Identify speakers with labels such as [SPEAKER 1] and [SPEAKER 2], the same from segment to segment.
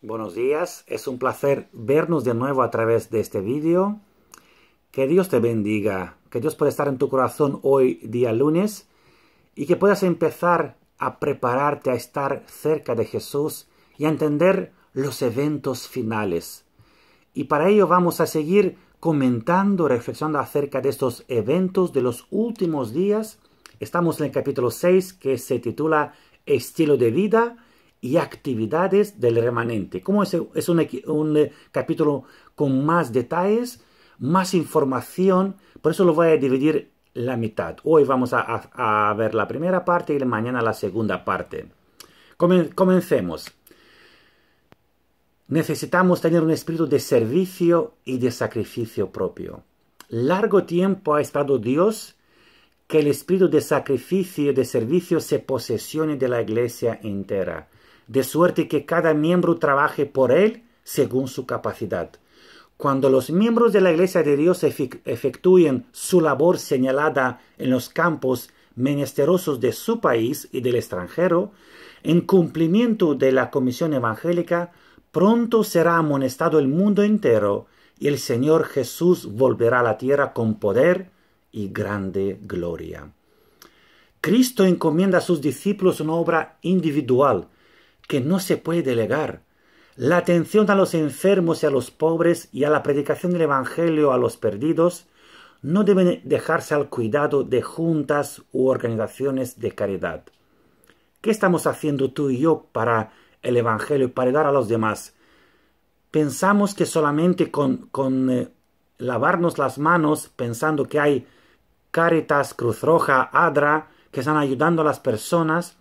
[SPEAKER 1] Buenos días, es un placer vernos de nuevo a través de este vídeo. Que Dios te bendiga, que Dios pueda estar en tu corazón hoy día lunes y que puedas empezar a prepararte a estar cerca de Jesús y a entender los eventos finales. Y para ello vamos a seguir comentando, reflexionando acerca de estos eventos de los últimos días. Estamos en el capítulo 6 que se titula Estilo de vida y actividades del remanente. Como es, un, eh, capítulo con más detalles, más información, por eso lo voy a dividir la mitad. Hoy vamos a, ver la primera parte y mañana la segunda parte. comencemos. Necesitamos tener un espíritu de servicio y de sacrificio propio. Largo tiempo ha estado Dios que el espíritu de sacrificio y de servicio se posesione de la iglesia entera de suerte que cada miembro trabaje por él según su capacidad. Cuando los miembros de la Iglesia de Dios efectúen su labor señalada en los campos menesterosos de su país y del extranjero, en cumplimiento de la comisión evangélica, pronto será amonestado el mundo entero y el Señor Jesús volverá a la tierra con poder y grande gloria. Cristo encomienda a sus discípulos una obra individual, que no se puede delegar. La atención a los enfermos y a los pobres y a la predicación del Evangelio a los perdidos no deben dejarse al cuidado de juntas u organizaciones de caridad. ¿Qué estamos haciendo tú y yo para el Evangelio y para dar a los demás? Pensamos que solamente con, con eh, lavarnos las manos, pensando que hay Caritas, Cruz Roja, Adra, que están ayudando a las personas,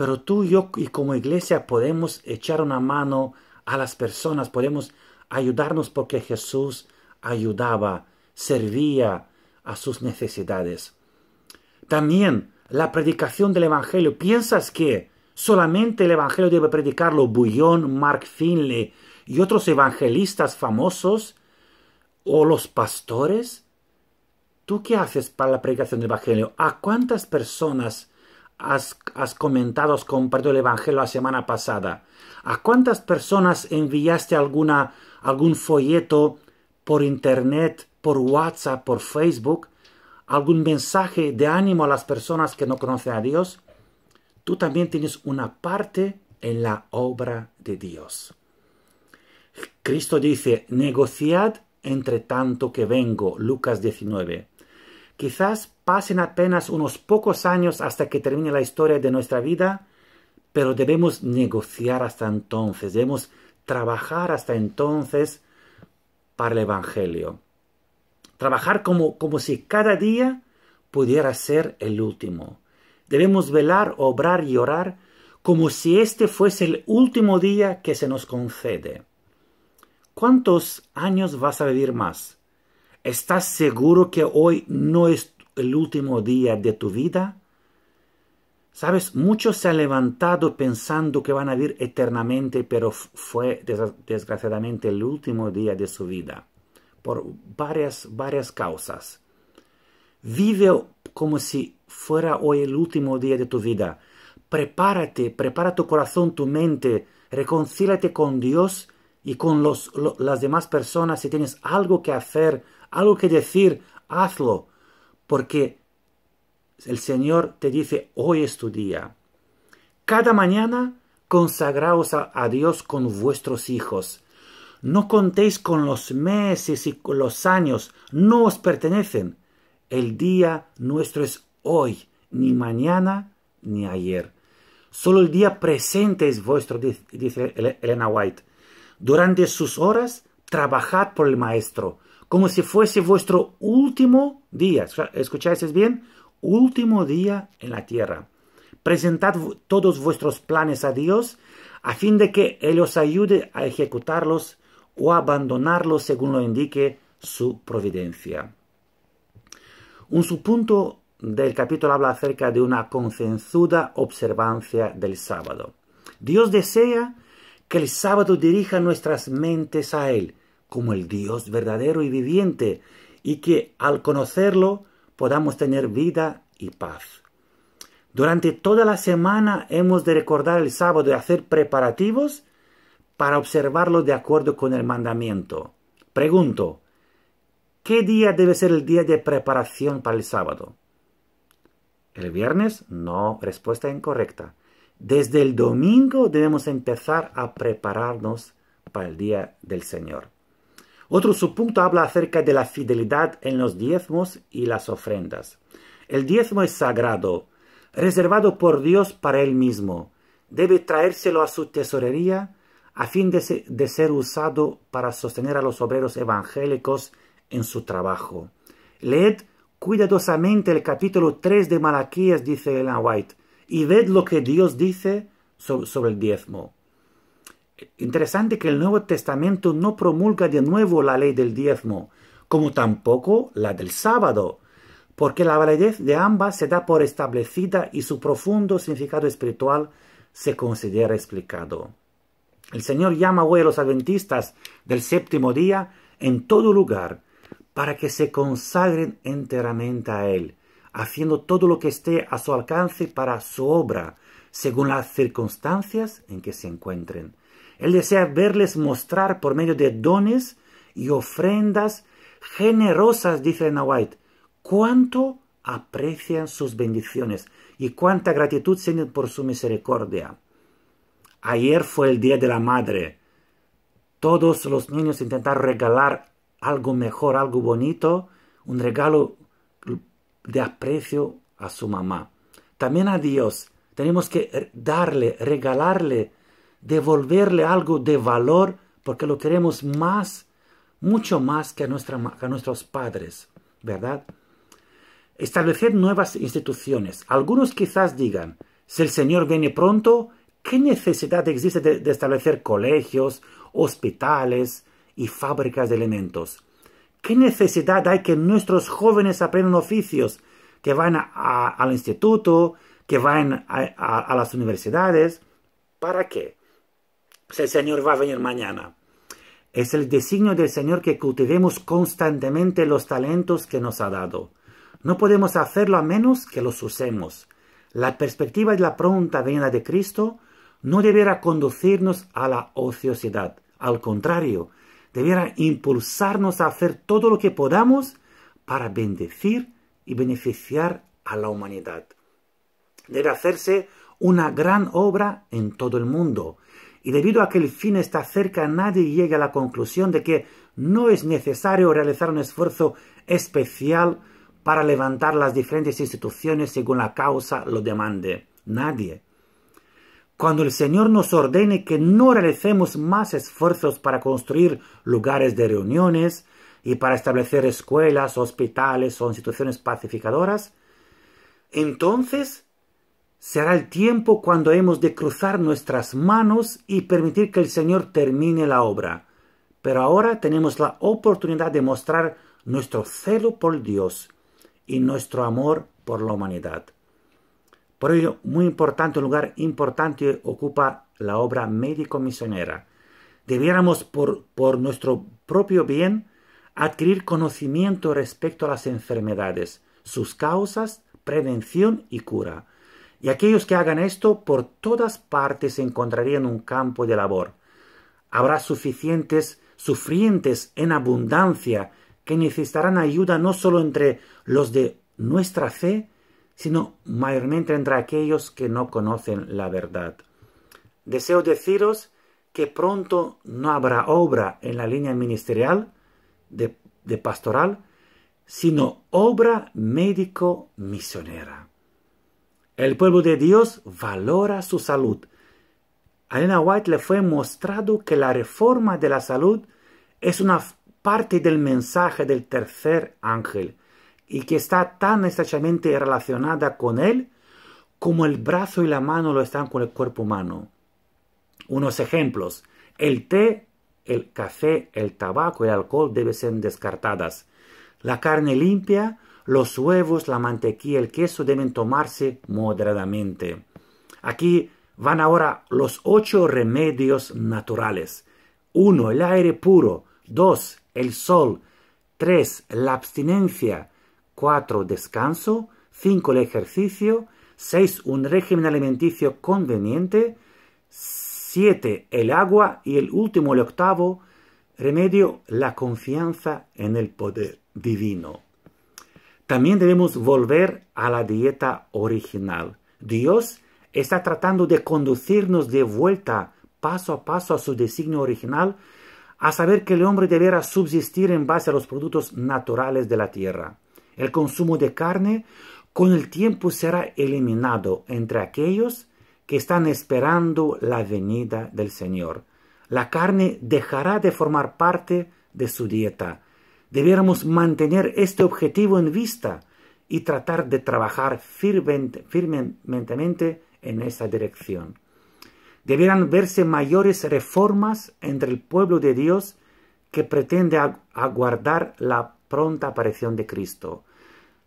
[SPEAKER 1] pero tú, yo y como iglesia podemos echar una mano a las personas, podemos ayudarnos porque Jesús ayudaba, servía a sus necesidades. También la predicación del Evangelio. ¿Piensas que solamente el Evangelio debe predicarlo Bullón, Mark Finley y otros evangelistas famosos o los pastores? ¿Tú qué haces para la predicación del Evangelio? ¿A cuántas personas has, comentado, has compartido el Evangelio la semana pasada. ¿A cuántas personas enviaste alguna, algún folleto por Internet, por WhatsApp, por Facebook? ¿Algún mensaje de ánimo a las personas que no conocen a Dios? Tú también tienes una parte en la obra de Dios. Cristo dice, negociad entre tanto que vengo, Lucas 19. Quizás pasen apenas unos pocos años hasta que termine la historia de nuestra vida, pero debemos negociar hasta entonces, debemos trabajar hasta entonces para el Evangelio. Trabajar como, como si cada día pudiera ser el último. Debemos velar, obrar y orar como si este fuese el último día que se nos concede. ¿Cuántos años vas a vivir más? ¿Estás seguro que hoy no es el último día de tu vida? Sabes, muchos se han levantado pensando que van a vivir eternamente, pero fue desgraciadamente el último día de su vida, por varias, varias causas. Vive como si fuera hoy el último día de tu vida. Prepárate, prepara tu corazón, tu mente, reconcílate con Dios y con las demás personas. Si tienes algo que hacer, algo que decir, hazlo porque el Señor te dice, hoy es tu día. Cada mañana consagraos a, Dios con vuestros hijos. No contéis con los meses y con los años, no os pertenecen. El día nuestro es hoy, ni mañana ni ayer. Solo el día presente es vuestro, dice Elena White. Durante sus horas, trabajad por el Maestro como si fuese vuestro último día. ¿Escucháis bien? Último día en la tierra. Presentad todos vuestros planes a Dios a fin de que Él os ayude a ejecutarlos o a abandonarlos según lo indique su providencia. Un subpunto del capítulo habla acerca de una concienzuda observancia del sábado. Dios desea que el sábado dirija nuestras mentes a Él, como el Dios verdadero y viviente, y que al conocerlo podamos tener vida y paz. Durante toda la semana hemos de recordar el sábado y hacer preparativos para observarlo de acuerdo con el mandamiento. Pregunto, ¿qué día debe ser el día de preparación para el sábado? ¿El viernes? No, respuesta incorrecta. Desde el domingo debemos empezar a prepararnos para el día del Señor. Otro subpunto habla acerca de la fidelidad en los diezmos y las ofrendas. El diezmo es sagrado, reservado por Dios para él mismo. Debe traérselo a su tesorería a fin de, ser usado para sostener a los obreros evangélicos en su trabajo. Leed cuidadosamente el capítulo 3 de Malaquías, dice Ellen White, y ved lo que Dios dice sobre el diezmo. Interesante que el Nuevo Testamento no promulga de nuevo la ley del diezmo, como tampoco la del sábado, porque la validez de ambas se da por establecida y su profundo significado espiritual se considera explicado. El Señor llama hoy a los adventistas del séptimo día en todo lugar para que se consagren enteramente a Él, haciendo todo lo que esté a su alcance para su obra, según las circunstancias en que se encuentren. Él desea verles mostrar por medio de dones y ofrendas generosas, dice White, cuánto aprecian sus bendiciones y cuánta gratitud sienten por su misericordia. Ayer fue el Día de la Madre. Todos los niños intentaron regalar algo mejor, algo bonito, un regalo de aprecio a su mamá. También a Dios tenemos que darle, regalarle devolverle algo de valor porque lo queremos más, mucho más que a, nuestros padres, ¿verdad? Establecer nuevas instituciones. Algunos quizás digan, si el Señor viene pronto, ¿qué necesidad existe de, establecer colegios, hospitales y fábricas de elementos? ¿Qué necesidad hay que nuestros jóvenes aprendan oficios, que van al instituto, que van a las universidades? ¿Para qué? el Señor va a venir mañana. Es el designio del Señor que cultivemos constantemente los talentos que nos ha dado. No podemos hacerlo a menos que los usemos. La perspectiva de la pronta venida de Cristo no debiera conducirnos a la ociosidad. Al contrario, debiera impulsarnos a hacer todo lo que podamos para bendecir y beneficiar a la humanidad. Debe hacerse una gran obra en todo el mundo y debido a que el fin está cerca nadie llega a la conclusión de que no es necesario realizar un esfuerzo especial para levantar las diferentes instituciones según la causa lo demande. Nadie. Cuando el Señor nos ordene que no realicemos más esfuerzos para construir lugares de reuniones y para establecer escuelas, hospitales o instituciones pacificadoras, entonces Será el tiempo cuando hemos de cruzar nuestras manos y permitir que el Señor termine la obra. Pero ahora tenemos la oportunidad de mostrar nuestro celo por Dios y nuestro amor por la humanidad. Por ello, muy importante, un lugar importante ocupa la obra médico-misionera. Debiéramos, por, por nuestro propio bien, adquirir conocimiento respecto a las enfermedades, sus causas, prevención y cura y aquellos que hagan esto por todas partes encontrarían un campo de labor. Habrá suficientes sufrientes en abundancia que necesitarán ayuda no solo entre los de nuestra fe, sino mayormente entre aquellos que no conocen la verdad. Deseo deciros que pronto no habrá obra en la línea ministerial de pastoral, sino obra médico misionera. El pueblo de Dios valora su salud. A Elena White le fue mostrado que la reforma de la salud es una parte del mensaje del tercer ángel y que está tan estrechamente relacionada con él como el brazo y la mano lo están con el cuerpo humano. Unos ejemplos. El té, el café, el tabaco y el alcohol deben ser descartadas. La carne limpia los huevos, la mantequilla, el queso deben tomarse moderadamente. Aquí van ahora los ocho remedios naturales. Uno, El aire puro. 2. El sol. Tres, La abstinencia. Cuatro, Descanso. 5. El ejercicio. Seis, Un régimen alimenticio conveniente. Siete, El agua. Y el último, el octavo remedio, la confianza en el poder divino. También debemos volver a la dieta original. Dios está tratando de conducirnos de vuelta paso a paso a su designio original, a saber que el hombre deberá subsistir en base a los productos naturales de la tierra. El consumo de carne con el tiempo será eliminado entre aquellos que están esperando la venida del Señor. La carne dejará de formar parte de su dieta Debiéramos mantener este objetivo en vista y tratar de trabajar firmemente en esa dirección. Debieran verse mayores reformas entre el pueblo de Dios que pretende aguardar la pronta aparición de Cristo.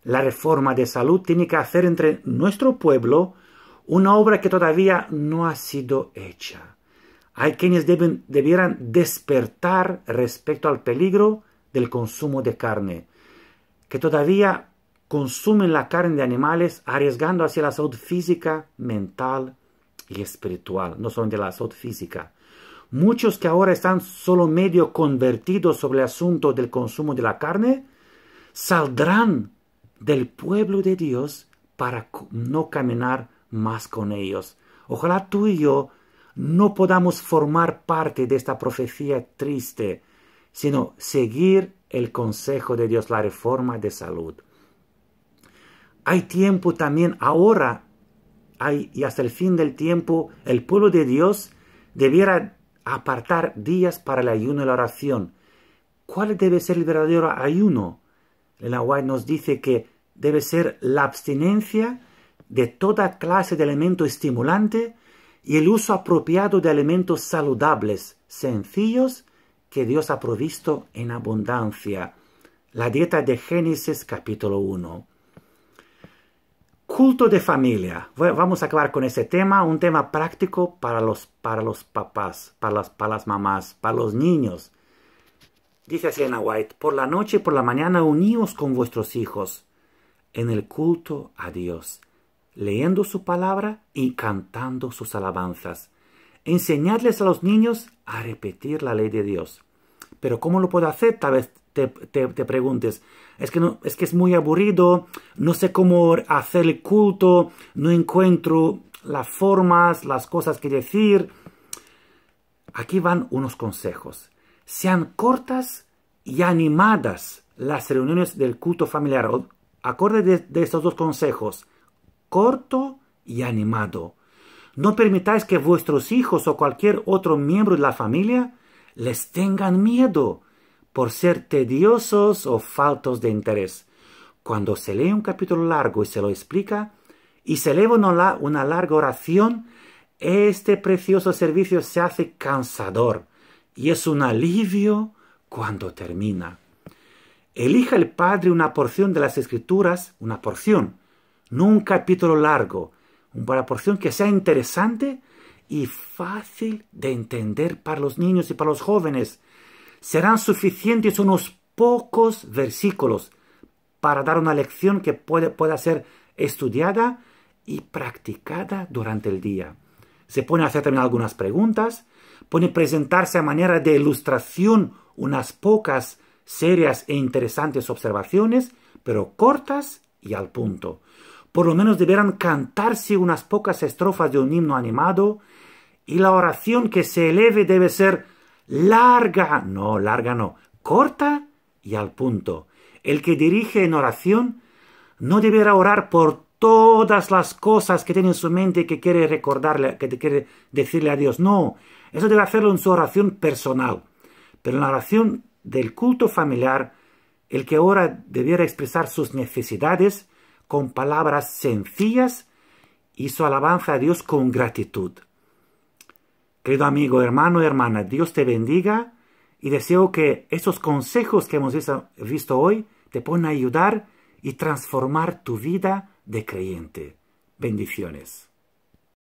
[SPEAKER 1] La reforma de salud tiene que hacer entre nuestro pueblo una obra que todavía no ha sido hecha. Hay quienes debieran despertar respecto al peligro del consumo de carne, que todavía consumen la carne de animales arriesgando hacia la salud física, mental y espiritual, no de la salud física. Muchos que ahora están solo medio convertidos sobre el asunto del consumo de la carne, saldrán del pueblo de Dios para no caminar más con ellos. Ojalá tú y yo no podamos formar parte de esta profecía triste sino seguir el consejo de Dios, la reforma de salud. Hay tiempo también ahora hay, y hasta el fin del tiempo, el pueblo de Dios debiera apartar días para el ayuno y la oración. ¿Cuál debe ser el verdadero ayuno? El White nos dice que debe ser la abstinencia de toda clase de elemento estimulante y el uso apropiado de alimentos saludables, sencillos que Dios ha provisto en abundancia. La dieta de Génesis capítulo 1. Culto de familia. Vamos a acabar con ese tema, un tema práctico para los, para los papás, para las, para las mamás, para los niños. Dice Siena White, por la noche y por la mañana uníos con vuestros hijos en el culto a Dios, leyendo su palabra y cantando sus alabanzas enseñarles a los niños a repetir la ley de Dios. Pero ¿cómo lo puedo hacer? Tal vez te, preguntes. Es que, no, es que es muy aburrido, no sé cómo hacer el culto, no encuentro las formas, las cosas que decir. Aquí van unos consejos. Sean cortas y animadas las reuniones del culto familiar. Acorde de estos dos consejos, corto y animado. No permitáis que vuestros hijos o cualquier otro miembro de la familia les tengan miedo por ser tediosos o faltos de interés. Cuando se lee un capítulo largo y se lo explica, y se eleva una, una larga oración, este precioso servicio se hace cansador y es un alivio cuando termina. Elija el Padre una porción de las Escrituras, una porción, no un capítulo largo, una porción que sea interesante y fácil de entender para los niños y para los jóvenes. Serán suficientes unos pocos versículos para dar una lección que pueda ser estudiada y practicada durante el día. Se pone a hacer también algunas preguntas, pone presentarse a manera de ilustración unas pocas serias e interesantes observaciones, pero cortas y al punto por lo menos deberán cantarse unas pocas estrofas de un himno animado y la oración que se eleve debe ser larga, no, larga no, corta y al punto. El que dirige en oración no deberá orar por todas las cosas que tiene en su mente y que quiere recordarle, que quiere decirle a Dios. No, eso debe hacerlo en su oración personal. Pero en la oración del culto familiar, el que ora debiera expresar sus necesidades con palabras sencillas y su alabanza a Dios con gratitud. Querido amigo, hermano, hermana, Dios te bendiga y deseo que esos consejos que hemos visto hoy te puedan ayudar y transformar tu vida de creyente. Bendiciones.